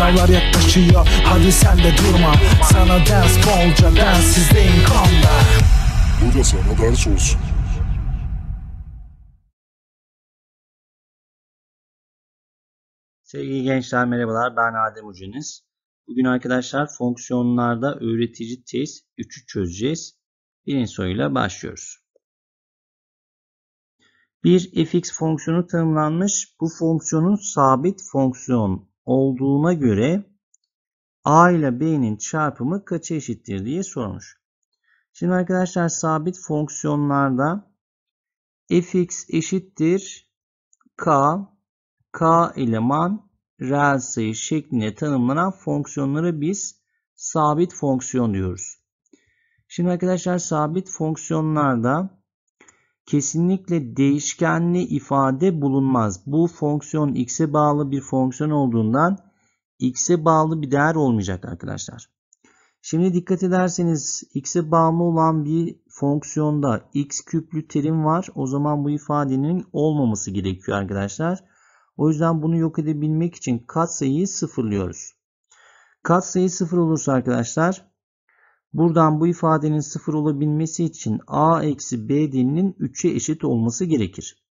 Sınavlar yaklaşıyor hadi sen de durma Sana ders bolca densizdeyim kanla Bu da sana ders olsun Sevgili gençler merhabalar ben Adem Hoca'nız. Bugün arkadaşlar fonksiyonlarda öğretici test 3'ü çözeceğiz. Birinci soruyla başlıyoruz. Bir fx fonksiyonu tanımlanmış. Bu fonksiyonun sabit fonksiyon olduğuna göre A ile B'nin çarpımı kaça eşittir diye sormuş. Şimdi arkadaşlar sabit fonksiyonlarda fx eşittir k, k eleman reel sayı şeklinde tanımlanan fonksiyonları biz sabit fonksiyon diyoruz. Şimdi arkadaşlar sabit fonksiyonlarda kesinlikle değişkenli ifade bulunmaz. Bu fonksiyon x'e bağlı bir fonksiyon olduğundan x'e bağlı bir değer olmayacak arkadaşlar. Şimdi dikkat ederseniz x'e bağımlı olan bir fonksiyonda x küplü terim var. O zaman bu ifadenin olmaması gerekiyor arkadaşlar. O yüzden bunu yok edebilmek için katsayıyı sıfırlıyoruz. Katsayı sıfır olursa arkadaşlar Buradan bu ifadenin sıfır olabilmesi için a eksi b dilinin 3'e eşit olması gerekir.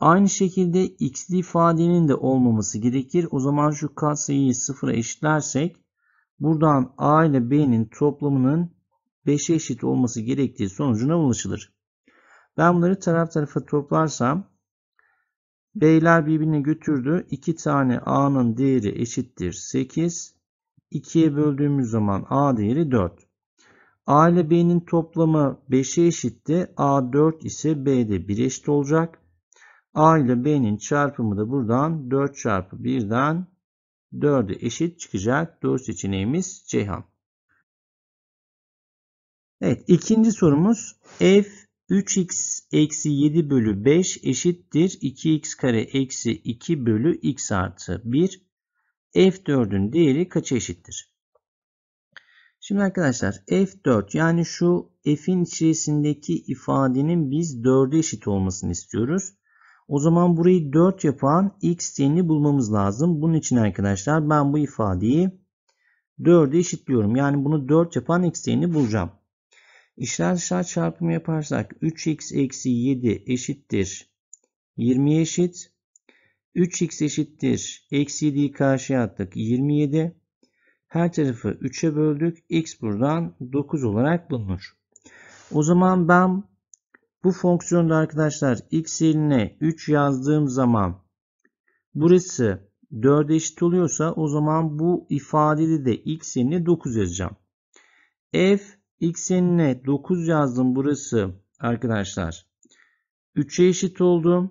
Aynı şekilde x'li ifadenin de olmaması gerekir. O zaman şu katsayıyı sıfıra eşitlersek buradan a ile b'nin toplamının 5'e eşit olması gerektiği sonucuna ulaşılır. Ben bunları taraf tarafa toplarsam b'ler birbirine götürdü. 2 tane a'nın değeri eşittir 8. 2'ye böldüğümüz zaman A değeri 4. A ile B'nin toplamı 5'e eşitti. A 4 ise B de 1 eşit olacak. A ile B'nin çarpımı da buradan 4 çarpı 1'den 4'e eşit çıkacak. Doğru seçeneğimiz Ceyhan. Evet ikinci sorumuz f 3x eksi 7 bölü 5 eşittir 2x kare eksi 2 bölü x artı 1. F4'ün değeri kaça eşittir? Şimdi arkadaşlar F4 yani şu F'in içerisindeki ifadenin biz 4'e eşit olmasını istiyoruz. O zaman burayı 4 yapan x değerini bulmamız lazım. Bunun için arkadaşlar ben bu ifadeyi 4'e eşitliyorum. Yani bunu 4 yapan x değerini bulacağım. İşler dışlar çarpımı yaparsak 3x eksi 7 eşittir 20'ye eşit. 3x eşittir. Eksi 7'yi karşıya attık. 27. Her tarafı 3'e böldük. X buradan 9 olarak bulunur. O zaman ben bu fonksiyonda arkadaşlar x yerine 3 yazdığım zaman burası 4'e eşit oluyorsa o zaman bu ifadede de x yerine 9 yazacağım. F x yerine 9 yazdım burası arkadaşlar. 3'e eşit oldu.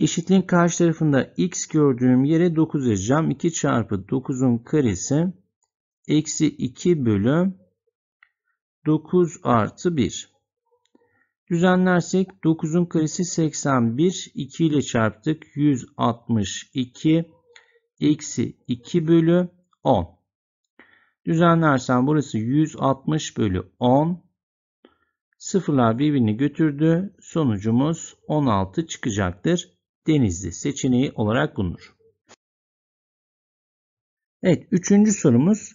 Eşitliğin karşı tarafında x gördüğüm yere 9 yazacağım. 2 çarpı 9'un karesi eksi 2 bölü 9 artı 1. Düzenlersek 9'un karesi 81. 2 ile çarptık. 162 eksi 2 bölü 10. Düzenlersen burası 160 bölü 10. Sıfırlar birbirini götürdü. Sonucumuz 16 çıkacaktır. Denizli seçeneği olarak bulunur. Evet, üçüncü sorumuz.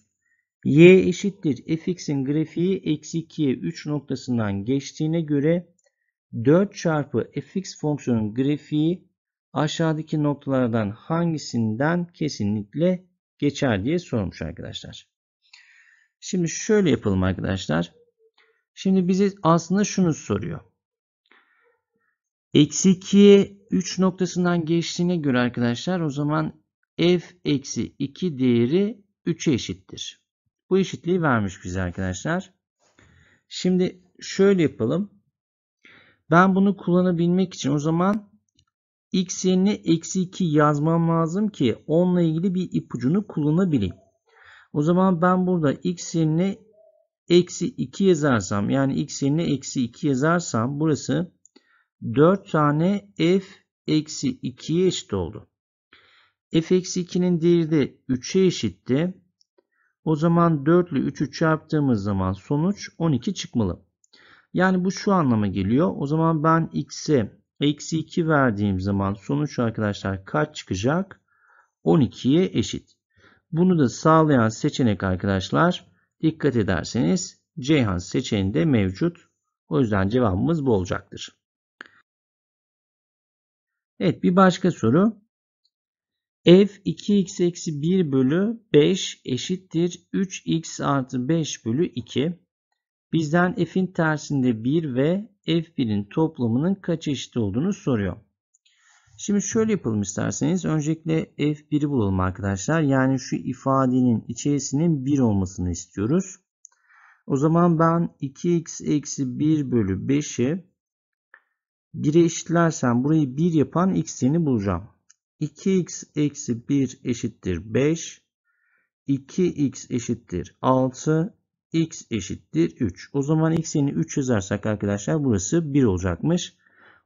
y eşittir fx'in grafiği eksi 2'ye 3 noktasından geçtiğine göre 4 çarpı fx fonksiyonun grafiği aşağıdaki noktalardan hangisinden kesinlikle geçer diye sormuş arkadaşlar. Şimdi şöyle yapalım arkadaşlar. Şimdi bize aslında şunu soruyor. Eksi 2'ye 3 noktasından geçtiğine göre arkadaşlar o zaman f eksi 2 değeri 3'e eşittir. Bu eşitliği vermiş bize arkadaşlar. Şimdi şöyle yapalım. Ben bunu kullanabilmek için o zaman x yerine eksi 2 yazmam lazım ki onunla ilgili bir ipucunu kullanabileyim. O zaman ben burada x yerine eksi 2 yazarsam yani x yerine eksi 2 yazarsam burası 4 tane f eksi 2'ye eşit oldu. f eksi 2'nin değeri de 3'e eşitti. O zaman 4 ile 3'ü çarptığımız zaman sonuç 12 çıkmalı. Yani bu şu anlama geliyor. O zaman ben x'e eksi 2 verdiğim zaman sonuç arkadaşlar kaç çıkacak? 12'ye eşit. Bunu da sağlayan seçenek arkadaşlar dikkat ederseniz Ceyhan seçeneğinde mevcut. O yüzden cevabımız bu olacaktır. Evet bir başka soru. f 2x eksi 1 bölü 5 eşittir 3x artı 5 bölü 2. Bizden f'in tersinde 1 ve f1'in toplamının kaç eşit olduğunu soruyor. Şimdi şöyle yapalım isterseniz. Öncelikle f1'i bulalım arkadaşlar. Yani şu ifadenin içerisinin 1 olmasını istiyoruz. O zaman ben 2x eksi 1 bölü 5'i 1'e eşitlersen, burayı 1 yapan x'ini bulacağım. 2x eksi 1 eşittir 5. 2x eşittir 6. x eşittir 3. O zaman x'ini 3 yazarsak arkadaşlar burası 1 olacakmış.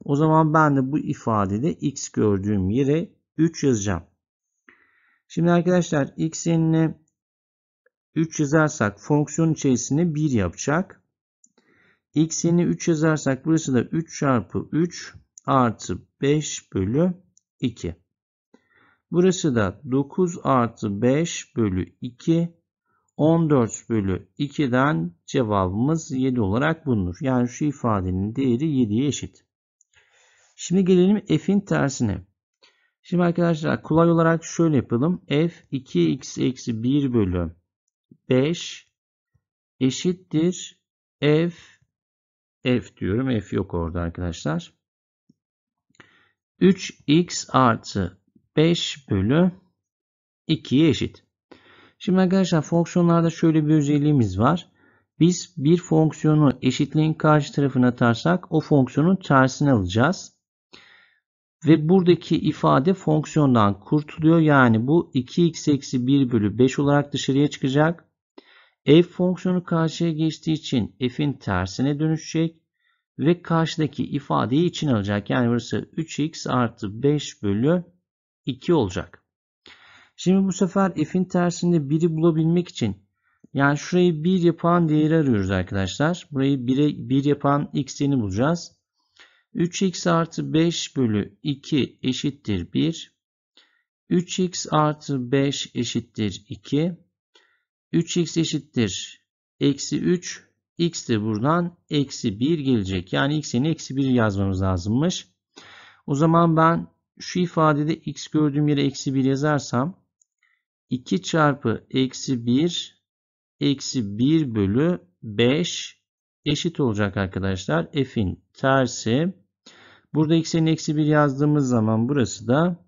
O zaman ben de bu ifadede x gördüğüm yere 3 yazacağım. Şimdi arkadaşlar xini 3 yazarsak fonksiyon içerisinde 1 yapacak. X'ini 3 yazarsak burası da 3 çarpı 3 artı 5 bölü 2. Burası da 9 artı 5 bölü 2 14 bölü 2'den cevabımız 7 olarak bulunur. Yani şu ifadenin değeri 7'ye eşit. Şimdi gelelim f'in tersine. Şimdi arkadaşlar kolay olarak şöyle yapalım. f 2x eksi 1 bölü 5 eşittir f F diyorum. F yok orada arkadaşlar. 3x artı 5 bölü 2'ye eşit. Şimdi arkadaşlar fonksiyonlarda şöyle bir özelliğimiz var. Biz bir fonksiyonu eşitliğin karşı tarafına atarsak o fonksiyonun tersini alacağız. Ve buradaki ifade fonksiyondan kurtuluyor. Yani bu 2x eksi 1 bölü 5 olarak dışarıya çıkacak f fonksiyonu karşıya geçtiği için f'in tersine dönüşecek ve karşıdaki ifadeyi içine alacak. Yani burası 3x artı 5 bölü 2 olacak. Şimdi bu sefer f'in tersinde 1'i bulabilmek için yani şurayı 1 yapan değeri arıyoruz arkadaşlar. Burayı 1'e 1 yapan x değerini bulacağız. 3x artı 5 bölü 2 eşittir 1. 3x artı 5 eşittir 2. 3x eşittir. Eksi 3. X de buradan eksi 1 gelecek. Yani x'in eksi 1 yazmamız lazımmış. O zaman ben şu ifadede x gördüğüm yere eksi 1 yazarsam 2 çarpı eksi 1 eksi 1 bölü 5 eşit olacak arkadaşlar. F'in tersi. Burada x'in eksi 1 yazdığımız zaman burası da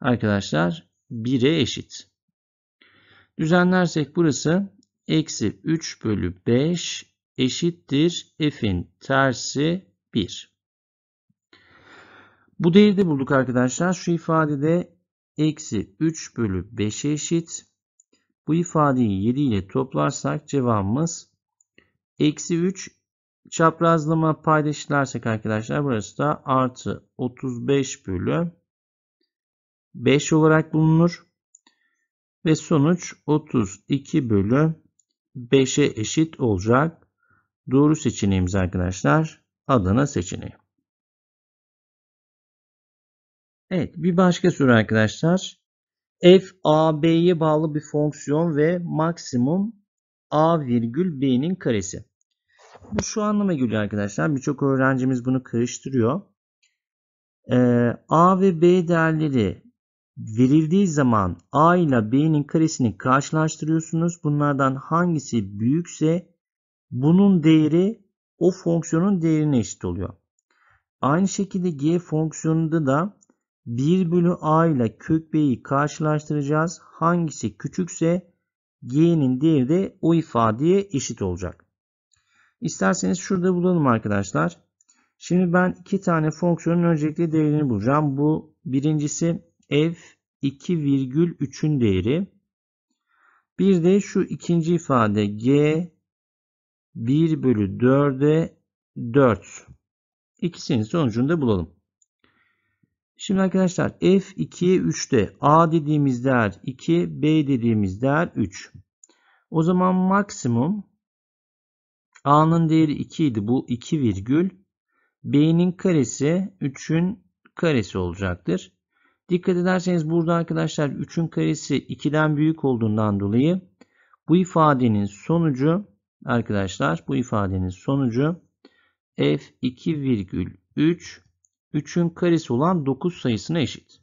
arkadaşlar 1'e eşit. Düzenlersek burası eksi 3 bölü 5 eşittir f'in tersi 1. Bu değeri de bulduk arkadaşlar. Şu ifadede eksi 3 bölü 5 eşit. Bu ifadeyi 7 ile toplarsak cevabımız eksi 3 çaprazlama paydaşlarsak arkadaşlar burası da artı 35 bölü 5 olarak bulunur. Ve sonuç 32 bölü 5'e eşit olacak. Doğru seçeneğimiz arkadaşlar Adana seçeneği. Evet bir başka soru arkadaşlar. F a b'ye bağlı bir fonksiyon ve maksimum a virgül b'nin karesi. Bu şu anlama geliyor arkadaşlar. Birçok öğrencimiz bunu karıştırıyor. Ee, a ve b değerleri verildiği zaman A ile B'nin karesini karşılaştırıyorsunuz. Bunlardan hangisi büyükse bunun değeri o fonksiyonun değerine eşit oluyor. Aynı şekilde G fonksiyonunda da 1 bölü A ile kök B'yi karşılaştıracağız. Hangisi küçükse G'nin değeri de o ifadeye eşit olacak. İsterseniz şurada bulalım arkadaşlar. Şimdi ben iki tane fonksiyonun öncelikle değerini bulacağım. Bu birincisi f 2,3'ün değeri. Bir de şu ikinci ifade g 1 bölü 4'e 4. İkisinin sonucunu da bulalım. Şimdi arkadaşlar F2'ye 3'te A dediğimiz değer 2, B dediğimiz değer 3. O zaman maksimum A'nın değeri 2 idi. Bu 2 virgül. B'nin karesi 3'ün karesi olacaktır. Dikkat ederseniz burada arkadaşlar 3'ün karesi 2'den büyük olduğundan dolayı bu ifadenin sonucu arkadaşlar bu ifadenin sonucu f2,3 3'ün karesi olan 9 sayısına eşit.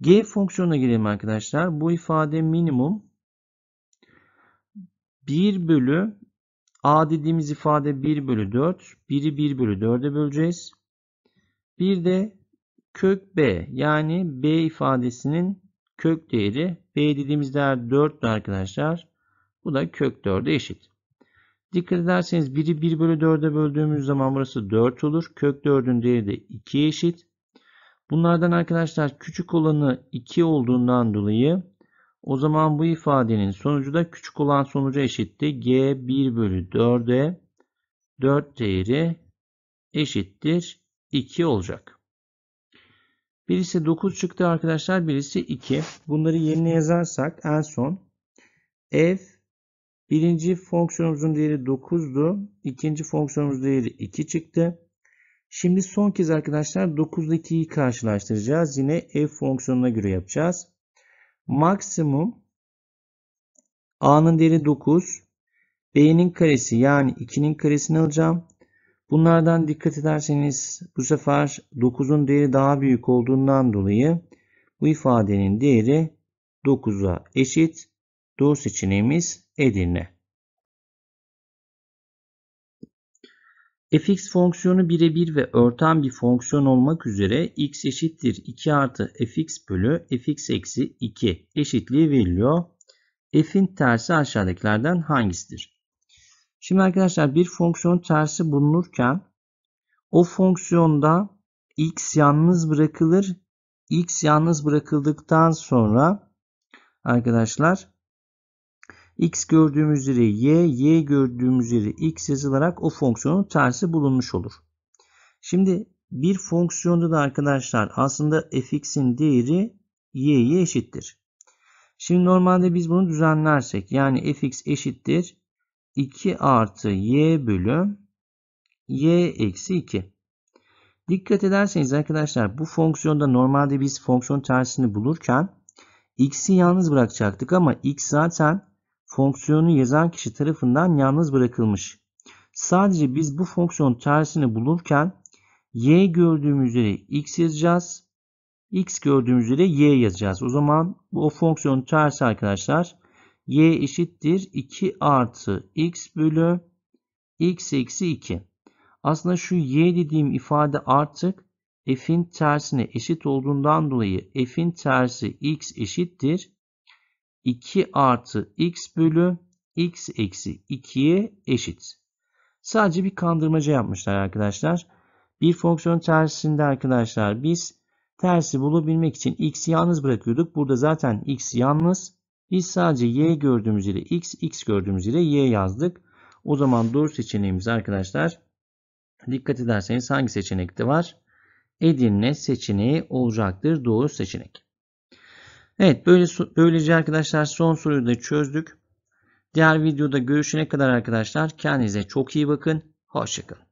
G fonksiyonuna gidelim arkadaşlar. Bu ifade minimum 1 bölü a dediğimiz ifade 1 bölü 4. 1'i 1 bölü 4'e böleceğiz. Bir de kök b yani b ifadesinin kök değeri b dediğimiz değer 4'tü arkadaşlar. Bu da kök 4'e eşit. Dikkat ederseniz 1'i 1 bölü 4'e böldüğümüz zaman burası 4 olur. Kök 4'ün değeri de 2 eşit. Bunlardan arkadaşlar küçük olanı 2 olduğundan dolayı o zaman bu ifadenin sonucu da küçük olan sonuca eşitti. G 1 bölü 4'e 4 değeri eşittir 2 olacak. Birisi 9 çıktı arkadaşlar. Birisi 2. Bunları yerine yazarsak en son f birinci fonksiyonumuzun değeri 9'du. ikinci fonksiyonumuzun değeri 2 çıktı. Şimdi son kez arkadaşlar 9 ile 2'yi karşılaştıracağız. Yine f fonksiyonuna göre yapacağız. Maksimum a'nın değeri 9. b'nin karesi yani 2'nin karesini alacağım. Bunlardan dikkat ederseniz bu sefer 9'un değeri daha büyük olduğundan dolayı bu ifadenin değeri 9'a eşit. Doğru seçeneğimiz Edirne. fx fonksiyonu birebir ve örten bir fonksiyon olmak üzere x eşittir 2 artı fx bölü fx eksi 2 eşitliği veriliyor. f'in tersi aşağıdakilerden hangisidir? Şimdi arkadaşlar bir fonksiyon tersi bulunurken o fonksiyonda x yalnız bırakılır. x yalnız bırakıldıktan sonra arkadaşlar x gördüğümüz yere y, y gördüğümüz yere x yazılarak o fonksiyonun tersi bulunmuş olur. Şimdi bir fonksiyonda da arkadaşlar aslında fx'in değeri y'ye eşittir. Şimdi normalde biz bunu düzenlersek yani fx eşittir 2 artı y bölü y eksi 2. Dikkat ederseniz arkadaşlar bu fonksiyonda normalde biz fonksiyon tersini bulurken x'i yalnız bırakacaktık ama x zaten fonksiyonu yazan kişi tarafından yalnız bırakılmış. Sadece biz bu fonksiyon tersini bulurken y gördüğümüz üzere x yazacağız. x gördüğümüz üzere y yazacağız. O zaman bu o fonksiyon tersi arkadaşlar y eşittir 2 artı x bölü x eksi 2. Aslında şu y dediğim ifade artık f'in tersine eşit olduğundan dolayı f'in tersi x eşittir 2 artı x bölü x eksi 2'ye eşit. Sadece bir kandırmaca yapmışlar arkadaşlar. Bir fonksiyon tersinde arkadaşlar biz tersi bulabilmek için x yalnız bırakıyorduk. Burada zaten x yalnız biz sadece y gördüğümüz yere x, x gördüğümüz yere y yazdık. O zaman doğru seçeneğimiz arkadaşlar dikkat ederseniz hangi seçenekte var? Edirne seçeneği olacaktır doğru seçenek. Evet böyle böylece arkadaşlar son soruyu da çözdük. Diğer videoda görüşene kadar arkadaşlar kendinize çok iyi bakın. Hoşçakalın.